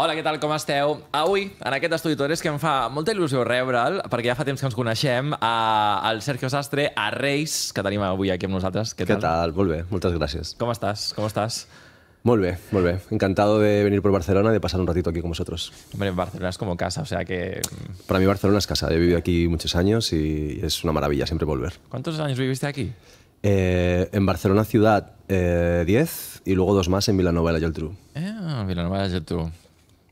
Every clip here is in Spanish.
Hola, què tal, com esteu? Avui, ah, en aquest Estudi Torres, que em fa molta il·lusió rebre'l, perquè ja fa temps que ens coneixem, a, eh, al Sergio Sastre, a Reis, que tenim avui aquí amb nosaltres. Què tal? Què tal? Molt bé, moltes gràcies. Com estàs? Com estàs? Molt bé, molt bé. Encantado de venir por Barcelona, y de pasar un ratito aquí con vosotros. Hombre, Barcelona es como casa, o sea que... Mm. Para mí Barcelona es casa. He vivido aquí muchos años y es una maravilla siempre volver. ¿Cuántos años viviste aquí? Eh, en Barcelona ciudad 10 eh, y luego dos más en Vilanova y la Geltrú. Eh, Vilanova y la Geltrú.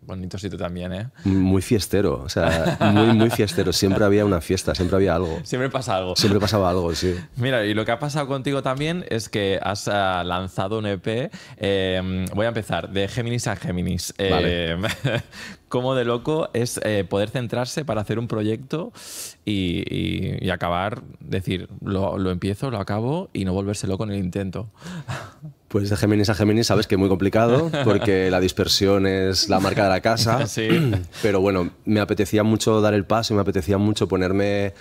Bonito sitio también, ¿eh? Muy fiestero, o sea, muy, muy fiestero. Siempre había una fiesta, siempre había algo. Siempre pasa algo. Siempre pasaba algo, sí. Mira, y lo que ha pasado contigo también es que has ah, lanzado un EP. Eh, voy a empezar, de Géminis a Géminis. Eh, vale. Eh, de loco es eh, poder centrarse para hacer un proyecto y, acabar, decir, lo, lo empiezo, lo acabo y no volverse loco en el intento. Pues de Géminis a Géminis sabes que es muy complicado porque la dispersión es la marca de la casa. Sí. Pero bueno, me apetecía mucho dar el paso y me apetecía mucho ponerme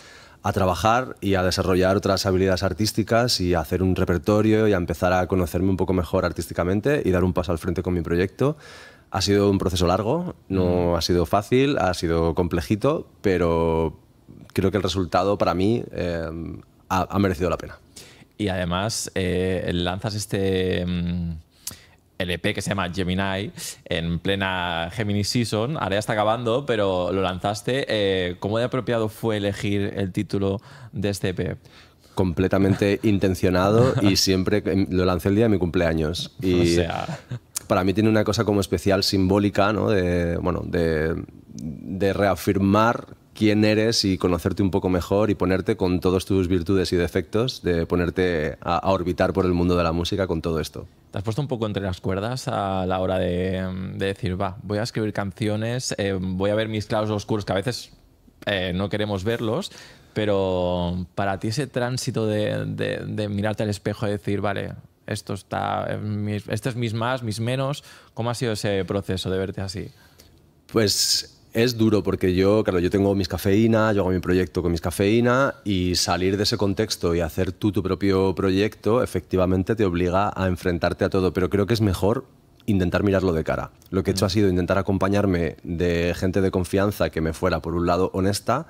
a trabajar y a desarrollar otras habilidades artísticas y hacer un repertorio y a empezar a conocerme un poco mejor artísticamente y dar un paso al frente con mi proyecto. Ha sido un proceso largo, no ha sido fácil, ha sido complejito, pero creo que el resultado para mí eh, ha merecido la pena. Y además eh, lanzas este... Mm, el EP que se llama Gemini, en plena Gemini Season, ahora ya está acabando, pero lo lanzaste. Eh, ¿Cómo de apropiado fue elegir el título de este EP? Completamente intencionado y siempre em, lo lancé el día de mi cumpleaños. Y o sea... para mí tiene una cosa como especial simbólica, ¿no? De, bueno, de, de reafirmar quién eres y conocerte un poco mejor y ponerte con todos tus virtudes y defectos, de ponerte a, orbitar por el mundo de la música con todo esto. ¿Te has puesto un poco entre las cuerdas a la hora de, decir, va, voy a escribir canciones, eh, voy a ver mis claros oscuros, que a veces eh, no queremos verlos, pero para ti ese tránsito de, mirarte al espejo y decir, vale, esto está, eh, este es mis más, mis menos, ¿cómo ha sido ese proceso de verte así? Pues es duro porque yo, claro, yo tengo mis cafeína, yo hago mi proyecto con mis cafeína y salir de ese contexto y hacer tú tu propio proyecto efectivamente te obliga a enfrentarte a todo, pero creo que es mejor intentar mirarlo de cara. Lo que he hecho mm. ha sido intentar acompañarme de gente de confianza que me fuera, por un lado, honesta,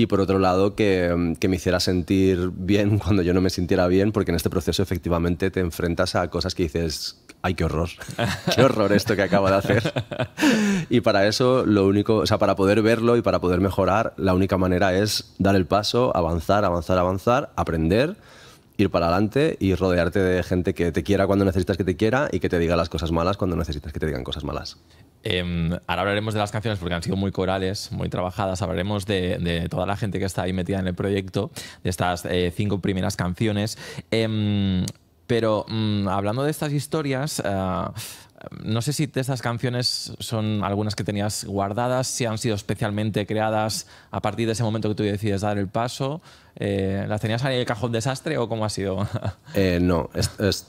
y por otro lado que, me hiciera sentir bien cuando yo no me sintiera bien, porque en este proceso efectivamente te enfrentas a cosas que dices, ay, qué horror, qué horror esto que acabo de hacer. Y para eso, lo único, sea, para poder verlo y para poder mejorar, la única manera es dar el paso, avanzar, avanzar, avanzar, aprender ir para adelante y rodearte de gente que te quiera cuando necesitas que te quiera y que te diga las cosas malas cuando necesitas que te digan cosas malas. Em, ahora hablaremos de las canciones porque han sido muy corales, muy trabajadas. Hablaremos de, toda la gente que está ahí metida en el proyecto, de estas eh, cinco primeras canciones. Em, pero mm, hablando de estas historias, eh, no sé si de estas canciones son algunas que tenías guardadas, si han sido especialmente creadas a partir de ese momento que tú decides dar el paso. Eh, ¿Las tenías ahí en el cajón desastre o cómo ha sido? Eh, no,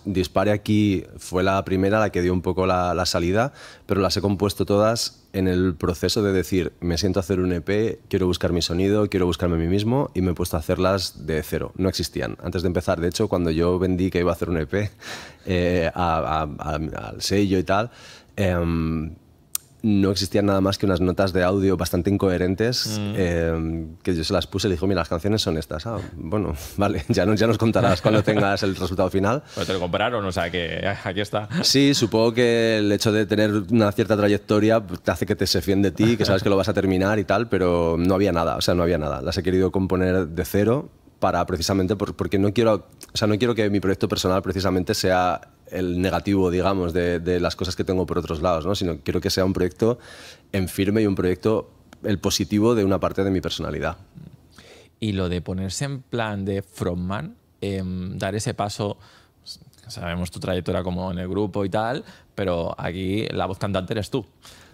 Dispare aquí fue la primera, la que dio un poco la, salida, pero las he compuesto todas en el proceso de decir, me siento a hacer un EP, quiero buscar mi sonido, quiero buscarme a mí mismo y me he puesto a hacerlas de cero. No existían. Antes de empezar, de hecho, cuando yo vendí que iba a hacer un EP eh, al sello y tal, em, no existían nada más que unas notas de audio bastante incoherentes mm. em, que yo se las puse y le dije, mira, las canciones son estas. Ah, bueno, vale, ya, no, ya nos contarás cuando tengas el resultado final. Pero te lo compraron, o sea que ah, aquí está. Sí, supongo que el hecho de tener una cierta trayectoria te hace que te se fíen de ti, que sabes que lo vas a terminar y tal, pero no había nada, o sea, no había nada. Las he querido componer de cero para precisamente porque no quiero, o sea, no quiero que mi proyecto personal precisamente sea el negativo, digamos, de, las cosas que tengo por otros lados, ¿no? sino quiero que sea un proyecto en firme y un proyecto, el positivo de una parte de mi personalidad. Y lo de ponerse en plan de frontman, em, dar ese paso, sabemos tu trayectoria como en el grupo y tal, pero aquí la voz cantante eres tú.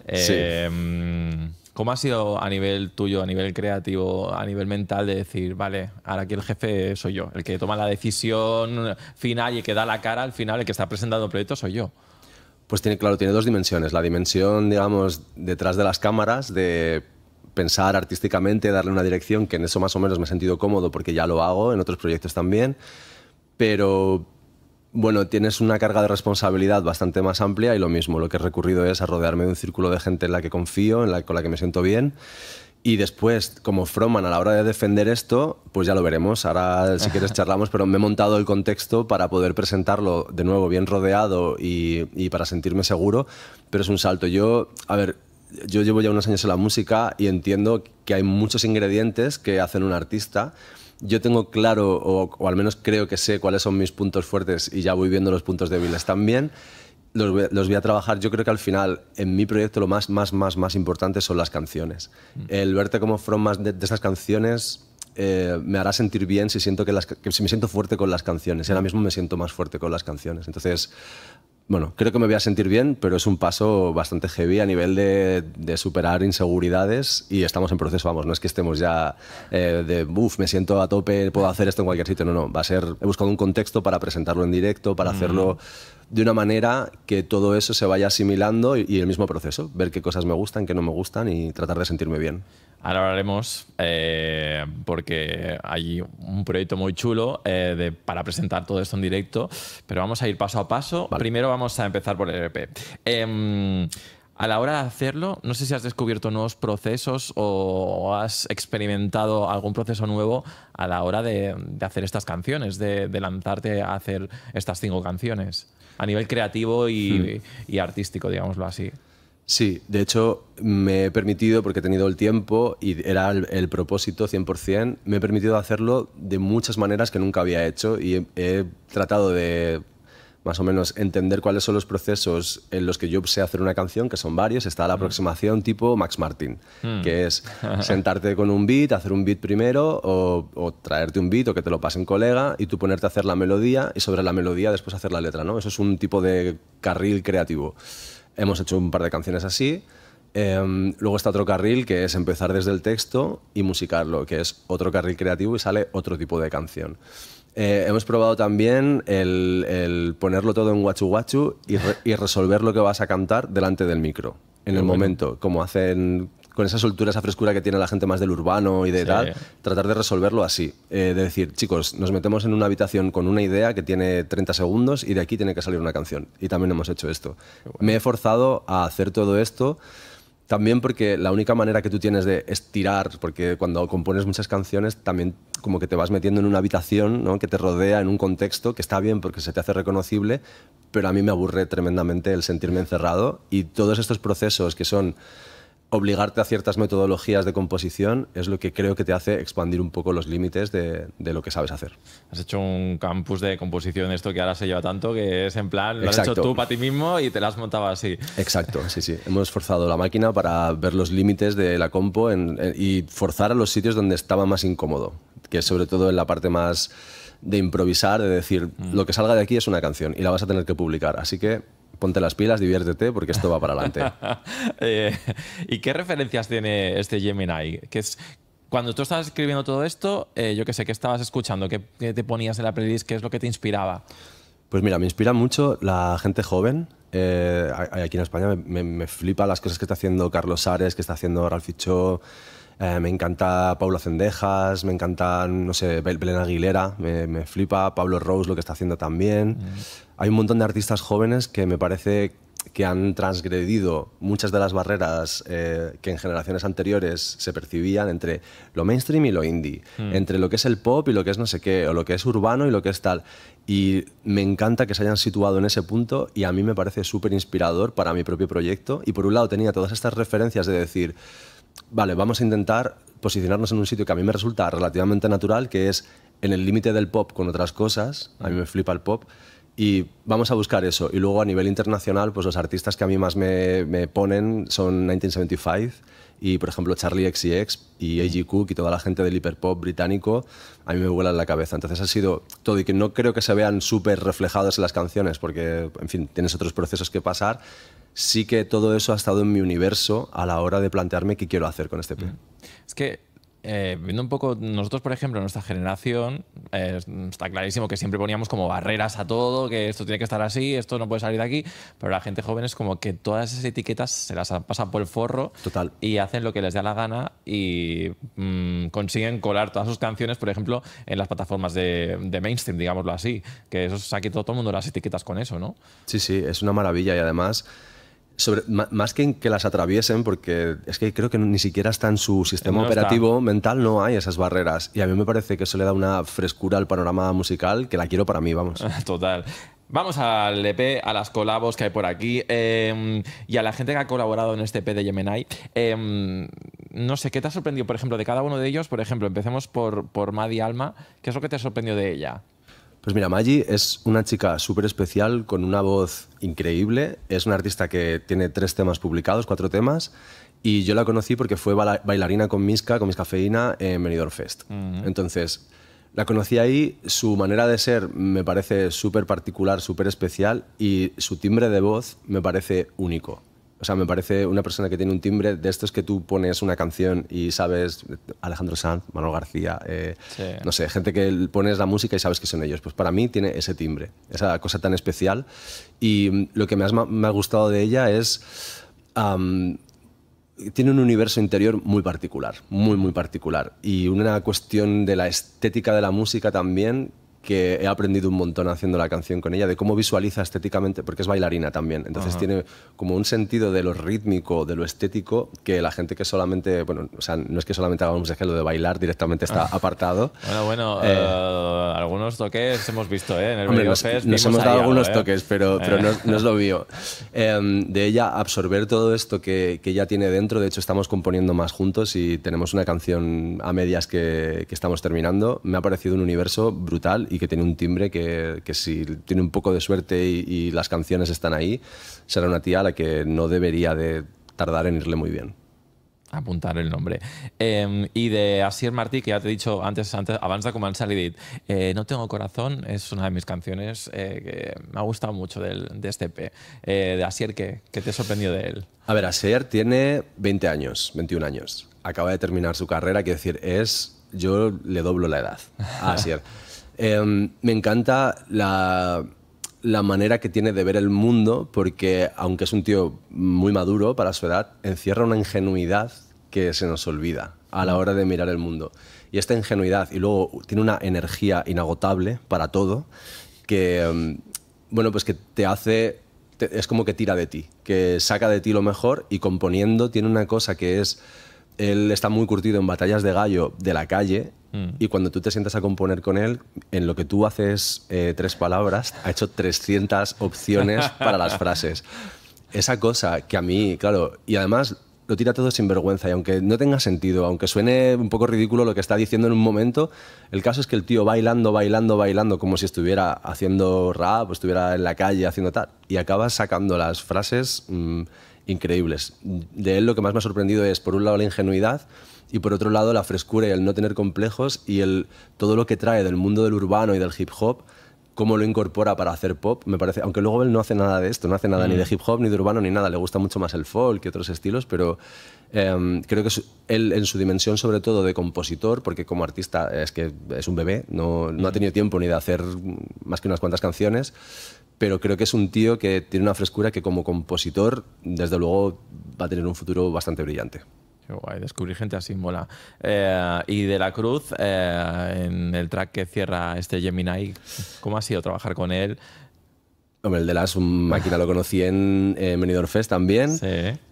sí. Em, ¿Cómo ha sido a nivel tuyo, a nivel creativo, a nivel mental de decir, vale, ahora aquí el jefe soy yo, el que toma la decisión final y que da la cara al final, el que está presentando el proyecto soy yo? Pues tiene, claro, tiene dos dimensiones. La dimensión, digamos, detrás de las cámaras, de pensar artísticamente, darle una dirección, que en eso más o menos me he sentido cómodo porque ya lo hago, en otros proyectos también, pero bueno, tienes una carga de responsabilidad bastante más amplia y lo mismo, lo que he recurrido es a rodearme de un círculo de gente en la que confío, en la, con la que me siento bien. Y después, como Froman a la hora de defender esto, pues ya lo veremos. Ahora, si quieres, charlamos, pero me he montado el contexto para poder presentarlo de nuevo bien rodeado y, para sentirme seguro. Pero es un salto. Yo, a ver, yo llevo ya unos años en la música y entiendo que hay muchos ingredientes que hacen un artista yo tengo claro, o, al menos creo que sé cuáles son mis puntos fuertes y ya voy viendo los puntos débiles también. Los voy, a trabajar. Yo creo que al final, en mi proyecto, lo más, más, más, más importante son las canciones. Mm. El verte como from de, de estas canciones eh, me hará sentir bien si, siento que, si me siento fuerte con las canciones. Y mm. ahora mismo me siento más fuerte con las canciones. Entonces, bueno, creo que me voy a sentir bien, pero es un paso bastante heavy a nivel de, superar inseguridades y estamos en proceso, vamos, no es que estemos ya eh, de, uff, me siento a tope, puedo hacer esto en cualquier sitio, no, no, va a ser, he buscado un contexto para presentarlo en directo, para mm. hacerlo de una manera que todo eso se vaya asimilando y, el mismo proceso, ver qué cosas me gustan, qué no me gustan y tratar de sentirme bien. Ahora hablaremos eh, porque hay un proyecto muy chulo eh, para presentar todo esto en directo, pero vamos a ir paso a paso. Primero vamos a empezar por el EP. Em, a la hora de hacerlo, no sé si has descubierto nuevos procesos o has experimentado algún proceso nuevo a la hora de, hacer estas canciones, de lanzarte a hacer estas cinco canciones a nivel creativo hmm. y, artístico, digámoslo así. Sí, de hecho me he permitido, porque he tenido el tiempo y era el, propósito 100%, me he permitido hacerlo de muchas maneras que nunca había hecho y he tratado de más o menos entender cuáles son los procesos en los que yo sé hacer una canción, que son varios. Está la mm. aproximación tipo Max Martin, mm. que es sentarte con un beat, hacer un beat primero, o, traerte un beat o que te lo pase un colega y tú ponerte a hacer la melodía y sobre la melodía después hacer la letra, ¿no? Eso es un tipo de carril creativo. Hemos hecho un par de canciones así. Em, luego está otro carril que es empezar desde el texto y musicarlo, que es otro carril creativo y sale otro tipo de canción. Eh, hemos probado también el, ponerlo todo en guachu guachu y, resolver lo que vas a cantar delante del micro, en el momento, como hacen con esa soltura, esa frescura que tiene la gente más del urbano y de edad, tratar de resolverlo así. Eh, de decir, chicos, nos metemos en una habitación con una idea que tiene 30 segundos y de aquí tiene que salir una canción. Y también hemos hecho esto. Me he forzado a hacer todo esto también porque la única manera que tú tienes de estirar, porque cuando compones muchas canciones también como que te vas metiendo en una habitación ¿no? que te rodea, en un contexto que está bien porque se te hace reconocible, pero a mí me aburre tremendamente el sentirme encerrado y todos estos procesos que son obligarte a ciertas metodologías de composición es lo que creo que te hace expandir un poco los límites de, lo que sabes hacer. Has hecho un campus de composición, esto que ahora se lleva tanto, que es en plan, lo has hecho tú para ti mismo y te lo has así. Exacto, sí, sí. Hemos forzado la máquina para ver los límites de la compo y forzar a los sitios donde estaba más incómodo, que es sobre todo en la parte más de improvisar, de decir, mm. lo que salga de aquí es una canción y la vas a tener que publicar. Así que ponte las pilas, diviértete, porque esto va para adelante. Eh, ¿Y qué referencias tiene este Gemini? Que es, cuando tú estabas escribiendo todo esto, eh, yo que sé, ¿qué estabas escuchando? ¿Qué, te ponías en la playlist? ¿Qué es lo que te inspiraba? Pues mira, me inspira mucho la gente joven. Eh, aquí en España me, flipa las cosas que está haciendo Carlos Ares, que está haciendo Ralph Cho, eh, me encanta Paula Cendejas, me encanta, no sé, Belén Aguilera, me, flipa, Pablo Rose lo que está haciendo también. Mm. Hay un montón de artistas jóvenes que me parece que han transgredido muchas de las barreras eh, que en generaciones anteriores se percibían entre lo mainstream y lo indie, mm. entre lo que es el pop y lo que es no sé qué, o lo que es urbano y lo que es tal. Y me encanta que se hayan situado en ese punto y a mí me parece súper inspirador para mi propio proyecto. Y por un lado tenía todas estas referencias de decir, vale, vamos a intentar posicionarnos en un sitio que a mí me resulta relativamente natural, que es en el límite del pop con otras cosas, a mí me flipa el pop, y vamos a buscar eso. Y luego a nivel internacional, pues los artistas que a mí más me, ponen son 1975 y, por ejemplo, Charlie X y A.G. Cook y toda la gente del hiperpop británico, a mí me en la cabeza. Entonces ha sido todo y que no creo que se vean súper reflejados en las canciones, porque, en fin, tienes otros procesos que pasar, sí que todo eso ha estado en mi universo a la hora de plantearme qué quiero hacer con este pie. Es que eh, viendo un poco, nosotros, por ejemplo, nuestra generación, eh, está clarísimo que siempre poníamos como barreras a todo, que esto tiene que estar así, esto no puede salir de aquí, pero la gente joven es como que todas esas etiquetas se las pasan por el forro Total. y hacen lo que les da la gana y mm, consiguen colar todas sus canciones, por ejemplo, en las plataformas de, de mainstream, digámoslo así, que eso saque todo, todo el mundo las etiquetas con eso, ¿no? Sí, sí, es una maravilla y además más que en que las atraviesen, porque es que creo que ni siquiera está en su sistema operativo mental, no hay esas barreras. Y a mí me parece que eso le da una frescura al panorama musical que la quiero para mí, vamos. Total. Vamos al EP, a las colabos que hay por aquí em, y a la gente que ha colaborado en este EP de Yemenai. Em, no sé, ¿qué te ha sorprendido, por ejemplo, de cada uno de ellos? Por ejemplo, empecemos por, por Madi Alma. ¿Qué es lo que te ha sorprendido de ella? Pues mira, Maggi es una chica súper especial, con una voz increíble. Es una artista que tiene tres temas publicados, cuatro temas. Y yo la conocí porque fue bailarina con Misca, con Miscafeína Feina, en Benidorm Fest. Mm-hmm. Entonces, la conocí ahí. Su manera de ser me parece súper particular, súper especial. Y su timbre de voz me parece único. O sea, me parece una persona que tiene un timbre de estos que tú pones una canción y sabes Alejandro Sanz, Manuel García, eh, no sé, gente que pones la música y sabes que son ellos. Pues para mí tiene ese timbre, esa cosa tan especial. Y mm, lo que me ha gustado de ella es... tiene un universo interior muy particular, muy, muy particular. Y una cuestión de la estética de la música también que he aprendido un montón haciendo la canción con ella, de cómo visualiza estéticamente, porque es bailarina también, entonces tiene como un sentido de lo rítmico, de lo estético, que la gente que solamente, bueno, o sea, no es que solamente hagamos ejemplo de bailar, directamente está ah. apartado. bueno, bueno, eh, eh, algunos toques hemos visto, ¿eh? En el hombre, nos, nos hemos dado algunos ¿eh? toques, pero, pero no, no, es lo mío. Em, de ella absorber todo esto que, que ella tiene dentro, de hecho estamos componiendo más juntos y tenemos una canción a medias que, que estamos terminando, me ha parecido un universo brutal y que tiene un timbre que, que si tiene un poco de suerte y, las canciones están ahí, será una tía a la que no debería de tardar en irle muy bien. Apuntar el nombre. Em, y de Asier Martí, que ya te he dicho antes, antes avanza como comenzar eh, No tengo corazón es una de mis canciones eh, que me ha gustado mucho del, de este P. Eh, de Asier, que ¿qué te sorprendió de él? A ver, Asier tiene 20 años, 21 años. Acaba de terminar su carrera, quiero decir, es yo le doblo la edad a Asier. Em, me encanta la, manera que tiene de ver el mundo, porque aunque es un tío muy maduro para su edad, encierra una ingenuidad que se nos olvida a la hora de mirar el mundo. Y esta ingenuidad, y luego tiene una energía inagotable para todo, que, em, bueno, pues que te hace, es como que tira de ti, que saca de ti lo mejor y componiendo tiene una cosa que es, él está muy curtido en batallas de gallo de la calle Mm. Y cuando tú te sientas a componer con él, en lo que tú haces eh, tres palabras, ha hecho 300 opciones para las frases. Esa cosa que a mí, claro, y además lo tira todo sin vergüenza y aunque no tenga sentido, aunque suene un poco ridículo lo que está diciendo en un momento, el caso es que el tío bailando, bailando, bailando como si estuviera haciendo rap, o estuviera en la calle haciendo tal, y acaba sacando las frases mm, increíbles. De él lo que más me ha sorprendido es, por un lado, la ingenuidad, y por otro lado la frescura y el no tener complejos y el, todo lo que trae del mundo del urbano y del hip hop cómo lo incorpora para hacer pop, me parece, aunque luego él no hace nada de esto, no hace nada ni de mm. hip hop, ni de urbano, ni nada, le gusta mucho más el folk y otros estilos, pero em, creo que él en su dimensión sobre todo de compositor, porque como artista es que es un bebé, no, no ha mm. tenido tiempo ni de hacer más que unas cuantas canciones, pero creo que es un tío que tiene una frescura que como compositor, desde luego, va a tener un futuro bastante brillante. Qué descubrir gente así mola. Eh, y de la Cruz, eh, en el track que cierra este Gemini, ¿cómo ha sido trabajar con él? Hombre, el de la máquina, lo conocí en Menidor Fest también.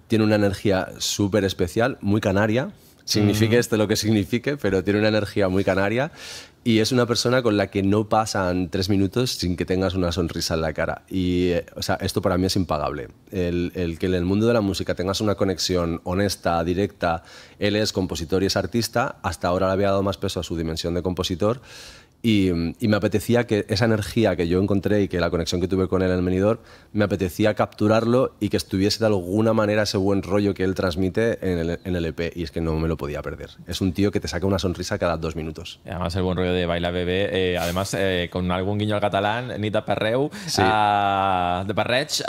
Tiene una energía súper especial, muy canaria. Signifique mm. esto lo que signifique, pero tiene una energía muy canaria y es una persona con la que no pasan tres minutos sin que tengas una sonrisa en la cara. Y, eh, o sea, esto para mí es impagable. El, el, que en el mundo de la música tengas una conexión honesta, directa, él es compositor y es artista, hasta ahora le había dado más peso a su dimensión de compositor, y, me apetecía que esa energía que yo encontré y que la conexión que tuve con él en el menidor, me apetecía capturarlo y que estuviese de alguna manera ese buen rollo que él transmite en el, en el EP. Y es que no me lo podía perder. Es un tío que te saca una sonrisa cada dos minutos. Y además, el buen rollo de Baila Bebé, eh, además, eh, con algún guiño al catalán, Nita Perreu, de Parrech,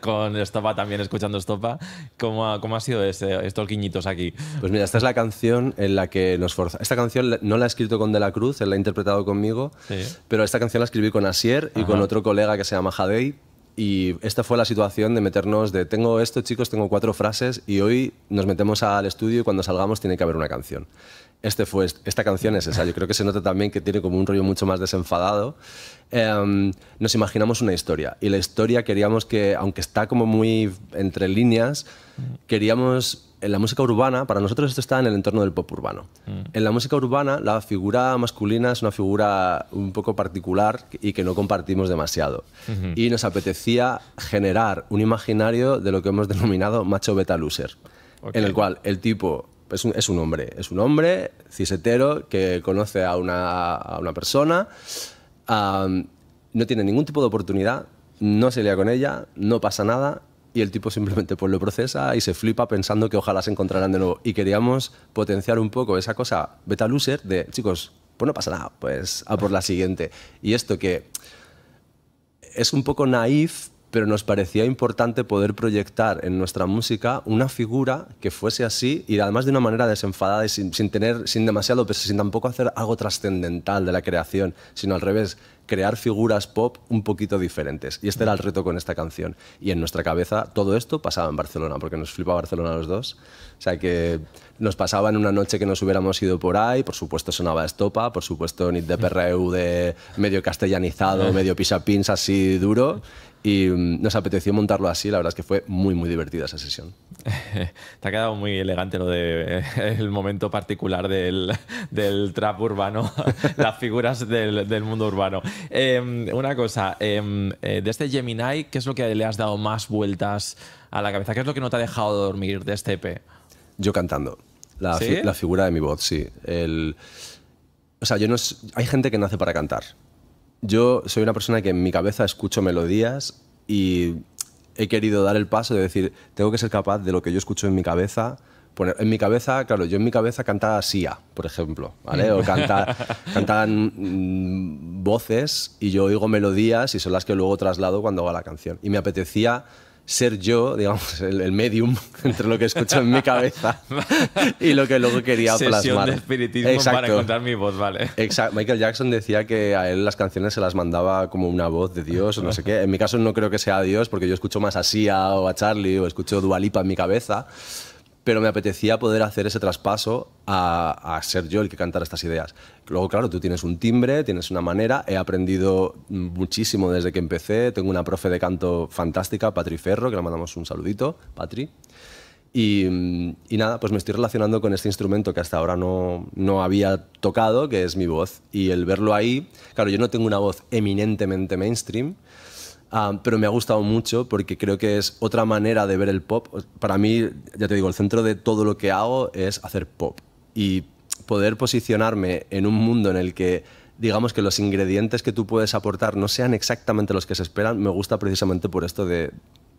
con Estopa también, escuchando Estopa. ¿Cómo ha, cómo ha sido este, estos guiñitos aquí? Pues mira, esta es la canción en la que nos forza. Esta canción no la he escrito con De la Cruz, en la interpretado conmigo, pero esta canción la escribí con Asier y con otro colega que se llama Jadei. Y esta fue la situación de meternos de tengo esto, chicos, tengo cuatro frases y hoy nos metemos al estudio y cuando salgamos tiene que haber una canción este fue, esta canción es esa. Yo creo que se nota también que tiene como un rollo mucho más desenfadado. Em, nos imaginamos una historia y la historia queríamos que, aunque está como muy entre líneas, queríamos en la música urbana, para nosotros esto está en el entorno del pop urbano. Mm. En la música urbana, la figura masculina es una figura un poco particular y que no compartimos demasiado. Y nos apetecía generar un imaginario de lo que hemos denominado macho beta loser, en el cual el tipo es un, hombre, es un hombre cisetero que conoce a una, persona, no tiene ningún tipo de oportunidad, no se lía con ella, no pasa nada y el tipo simplemente pues lo procesa y se flipa pensando que ojalá se encontrarán de nuevo. Y queríamos potenciar un poco esa cosa beta loser de, chicos, pues no pasa nada, pues a por la siguiente. Y esto que es un poco naif, pero nos parecía importante poder proyectar en nuestra música una figura que fuese así y además de una manera desenfadada y sin, tener, sin demasiado peso, sin tampoco hacer algo trascendental de la creación, sino al revés, crear figuras pop un poquito diferentes. Y este era el reto con esta canción. Y en nuestra cabeza todo esto pasaba en Barcelona, porque nos flipa Barcelona los dos. O sea que nos pasaba en una noche que nos hubiéramos ido por ahí, por supuesto sonaba estopa, por supuesto nit de PRU e de medio castellanizado, medio pins así duro. Y mm, nos apeteció montarlo así, la verdad es que fue muy, muy divertida esa sesión. Te ha quedado muy elegante lo de eh, el momento particular del, trap urbano, las figuras del mundo urbano. Em, una cosa, em, eh, de este Gemini, ¿qué es lo que le has dado más vueltas a la cabeza? ¿Qué es lo que no te ha dejado dormir de este EP? Yo cantando. La, la figura de mi voz, sí. El... O sea, yo no hay gente que nace para cantar. Yo soy una persona que en mi cabeza escucho melodías y he querido dar el paso de decir, tengo que ser capaz de lo que yo escucho en mi cabeza pues en mi cabeza, claro, yo en mi cabeza cantaba Sia, por ejemplo, ¿vale? O cantan mm, voces y yo oigo melodías y son las que luego traslado cuando hago la canción. Y me apetecía ser yo, digamos, el, medium entre lo que escucho en mi cabeza y lo que luego quería Sesión plasmar. de espiritismo para encontrar mi voz, vale. Exacto. Michael Jackson decía que a él las canciones se las mandaba como una voz de Dios o no sé qué. En mi caso no creo que sea Dios porque yo escucho más a Sia o a Charlie o escucho Dualipa en mi cabeza pero me apetecía poder hacer ese traspaso a, ser yo el que cantara estas ideas. Luego, claro, tú tienes un timbre, tienes una manera, he aprendido muchísimo desde que empecé, tengo una profe de canto fantástica, Patri Ferro, que le mandamos un saludito, Patri. Y, nada, pues me estoy relacionando con este instrumento que hasta ahora no, no había tocado, que es mi voz. Y el verlo ahí, claro, yo no tengo una voz eminentemente mainstream, Ah, pero me ha gustado mucho porque creo que es otra manera de ver el pop. Para mí, ya te digo, el centro de todo lo que hago es hacer pop. Y poder posicionarme en un mundo en el que digamos que los ingredientes que tú puedes aportar no sean exactamente los que se esperan, me gusta precisamente por esto de,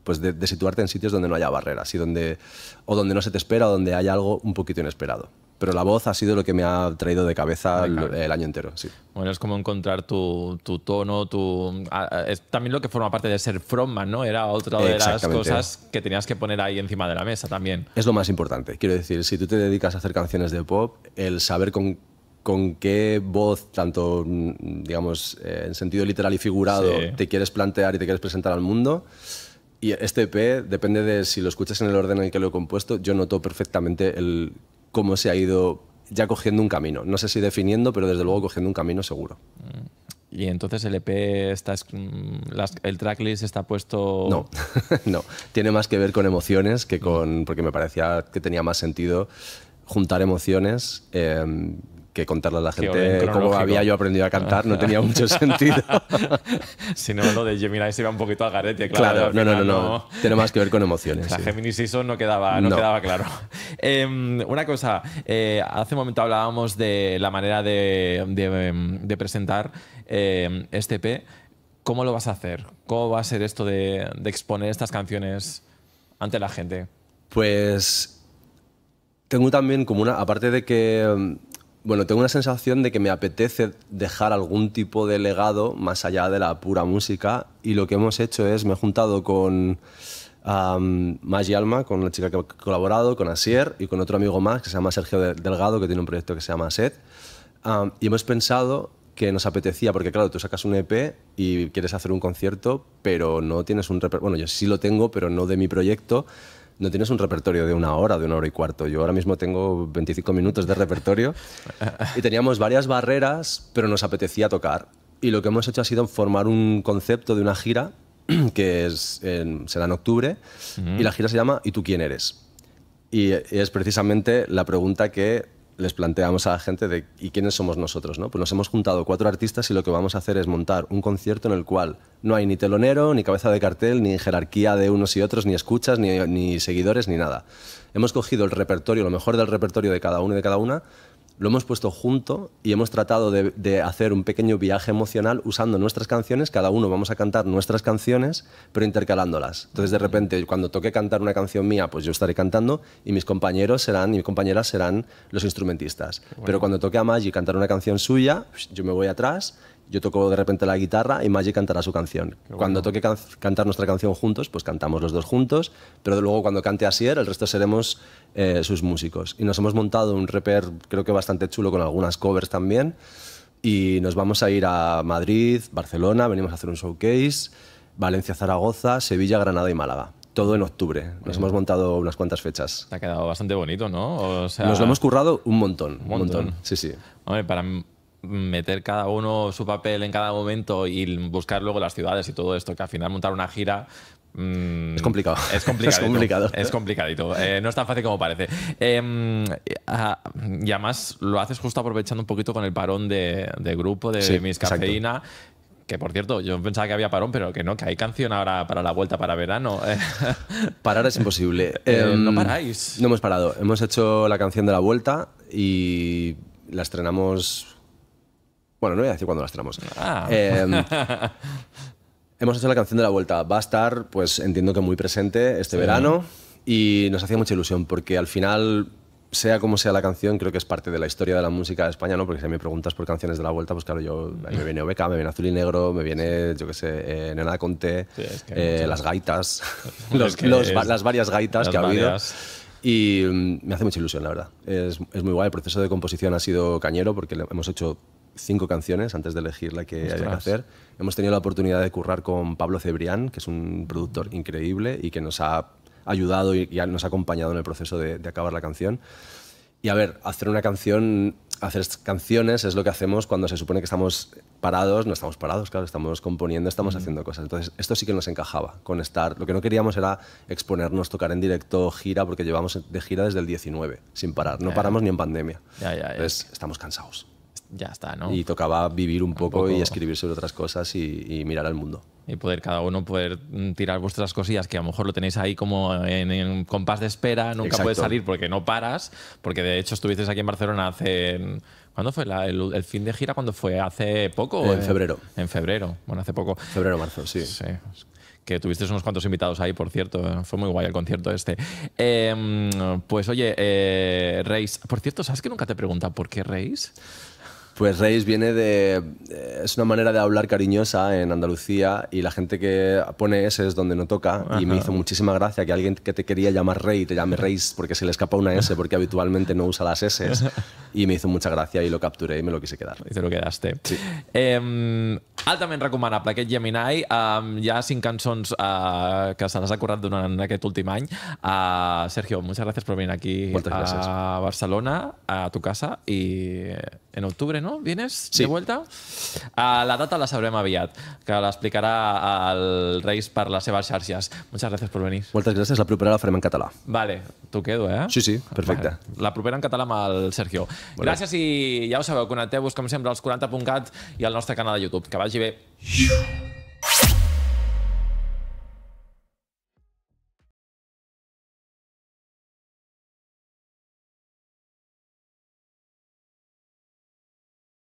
pues, situarte en sitios donde no haya barreras y o donde no se te espera o donde haya algo un poquito inesperado pero la voz ha sido lo que me ha traído de cabeza el, año entero. Sí. Bueno, es como encontrar tu, tono, tu... también lo que forma parte de ser frontman, ¿no? Era otra de las cosas que tenías que poner ahí encima de la mesa también. Es lo más importante. Quiero decir, si tú te dedicas a hacer canciones de pop, el saber con qué voz, tanto, mm, digamos, eh, en sentido literal y figurado, te quieres plantear y te quieres presentar al mundo. Y este EP depende de si lo escuchas en el orden en que lo he compuesto. Yo noto perfectamente el, cómo se ha ido ya cogiendo un camino. No sé si definiendo, pero desde luego cogiendo un camino seguro. Mm. Y entonces el EP está mm, el tracklist está puesto No. no, tiene más que ver con emociones que con porque me parecía que tenía más sentido juntar emociones em, que contarle a la gente cómo había yo aprendido a cantar no tenía mucho sentido. si no, lo de Gemini se iba un poquito a garete, claro. claro no, no, no, no, Tiene más que ver con emociones. La Géminis no quedaba, no, quedaba claro. Em, una cosa, eh, hace un momento hablábamos de la manera de, em, presentar em, este P. ¿Cómo lo vas a hacer? ¿Cómo va a ser esto de exponer estas canciones ante la gente? Pues tengo también como una, aparte de que bueno, tengo una sensación de que me apetece dejar algún tipo de legado más allá de la pura música y lo que hemos hecho es, me he juntado con um, Maggi Alma, con la chica que he colaborado, con Asier y con otro amigo más que se llama Sergio Delgado, que tiene un proyecto que se llama Set, y hemos pensado que nos apetecía, porque claro, tú sacas un EP y quieres hacer un concierto, pero no tienes un repertorio, bueno, yo sí lo tengo, pero no de mi proyecto, no tienes un repertorio de una hora, de una hora y cuarto. Yo ahora mismo tengo 25 minutos de repertorio y teníamos varias barreras, pero nos apetecía tocar. Y lo que hemos hecho ha sido formar un concepto de una gira que es será en octubre y la gira se llama ¿Y tú quién eres? Y es precisamente la pregunta que les planteamos a la gente de ¿y quiénes somos nosotros? ¿no? Pues nos hemos juntado cuatro artistas y lo que vamos a hacer es montar un concierto en el cual no hay ni telonero, ni cabeza de cartel, ni jerarquía de unos y otros, ni escuchas, ni, ni seguidores, ni nada. Hemos cogido el repertorio, lo mejor del repertorio de cada uno y de cada una, lo hemos puesto junto y hemos tratado de, hacer un pequeño viaje emocional usando nuestras canciones. Cada uno vamos a cantar nuestras canciones, pero intercalándolas. Entonces, de repente, cuando toque cantar una canción mía, pues yo estaré cantando y mis compañeros serán y mis compañeras serán los instrumentistas. Pero cuando toque a Maggie cantar una canción suya, yo me voy atrás yo toco de repente la guitarra y Magic cantará su canción. Cuando toque cantar nuestra canción juntos, pues cantamos los dos juntos, pero luego cuando cante Asier, el resto seremos eh, sus músicos. Y nos hemos montado un reper creo que bastante chulo con algunas covers también. Y nos vamos a ir a Madrid, Barcelona, venimos a hacer un showcase, Valencia, Zaragoza, Sevilla, Granada y Málaga todo en octubre. Nos hemos montado unas cuantas fechas. ha quedado bastante bonito, ¿no? Nos lo hemos currado un montón. Un montón. Sí, sí. Hombre, para, meter cada uno su papel en cada momento y buscar luego las ciudades y todo esto, que al final montar una gira es complicado. Es complicado. es complicado. Es complicadito. Eh, no es tan fácil como parece. Em, y además lo haces justo aprovechando un poquito con el parón de, grupo de Miss Cafeína. Que por cierto, yo pensaba que había parón, pero que no, que hay canción ahora para la vuelta para verano. Parar es imposible. Eh, no em, paráis. No hemos parado. Hemos hecho la canción de la vuelta y la estrenamos bueno, no voy a decir cuándo las tenemos. Ah. Em, hemos hecho la canción de la vuelta. Va a estar, pues entiendo que muy presente este verano y nos hacía mucha ilusión porque al final sea como sea la canción, creo que es parte de la historia de la música de España, ¿no? Porque si me preguntas por canciones de la vuelta, pues claro, yo ahí me viene Obeca, me viene Azul y Negro, me viene, yo qué sé, eh, Nena Conté, eh, las gaitas, las varias gaitas que ha habido. Y mm, me hace mucha ilusión, la verdad. Es, es muy guay. El proceso de composición ha sido cañero porque hemos hecho cinco canciones antes de elegir la que Ostras. que hacer. Hemos tenido la oportunidad de currar con Pablo Cebrián, que es un productor increíble y que nos ha ayudado y, nos ha acompañado en el proceso de, acabar la canción. Y a ver, hacer una canción hacer canciones es lo que hacemos cuando se supone que estamos parados, no estamos parados, claro, estamos componiendo, estamos haciendo cosas. Entonces, esto sí que nos encajaba con estar. Lo que no queríamos era exponernos, tocar en directo, gira, porque llevamos de gira desde el 19, sin parar. No paramos ni en pandemia. Entonces, estamos cansados ya está, ¿no? Y tocaba vivir un poco, y escribir sobre otras cosas y, mirar al mundo. Y poder cada uno poder mm, tirar vuestras cosillas que a lo mejor lo tenéis ahí como en, compás de espera, nunca puedes salir porque no paras, porque de hecho estuvisteis aquí en Barcelona hace... ¿Cuándo fue el, fin de gira? ¿Cuándo fue? ¿Hace poco? En febrero. En febrero, bueno, hace poco. Febrero, marzo, sí. que tuviste unos cuantos invitados ahí, por cierto. Eh, fue muy guay el concierto este. Em, pues oye, eh, Reis, por cierto, ¿sabes que nunca te pregunta por qué Reis? Pues Reis viene de... Eh, es una manera de hablar cariñosa en Andalucía y la gente que pone S es donde no toca y me hizo muchísima gracia que alguien que te quería llamar Rey te llame Reis porque se le escapa una S porque habitualmente no usa las S y me hizo mucha gracia y lo capturé y me lo quise quedar. Y te lo quedaste. Sí. Em, Altament recomanable aquest Gemini. Um, hi ha cinc cançons uh, que se les ha currat durant aquest últim any. Uh, Sergio, moltes gràcies per venir aquí Moltes a gràcies. Barcelona, a tu casa, i en octubre, ¿no? ¿Vienes sí. de vuelta? Uh, la data la sabrem aviat, que l'explicarà el Reis per les seves xarxes. Moltes gràcies per venir. Moltes gràcies. La propera la farem en català. Vale, t'ho quedo, eh? Sí, sí, perfecte. La propera en català amb el Sergio. Gràcies i ja ho sabeu, connecteu-vos, com sempre, als 40.cat i al nostre canal de YouTube. Que vagi 姫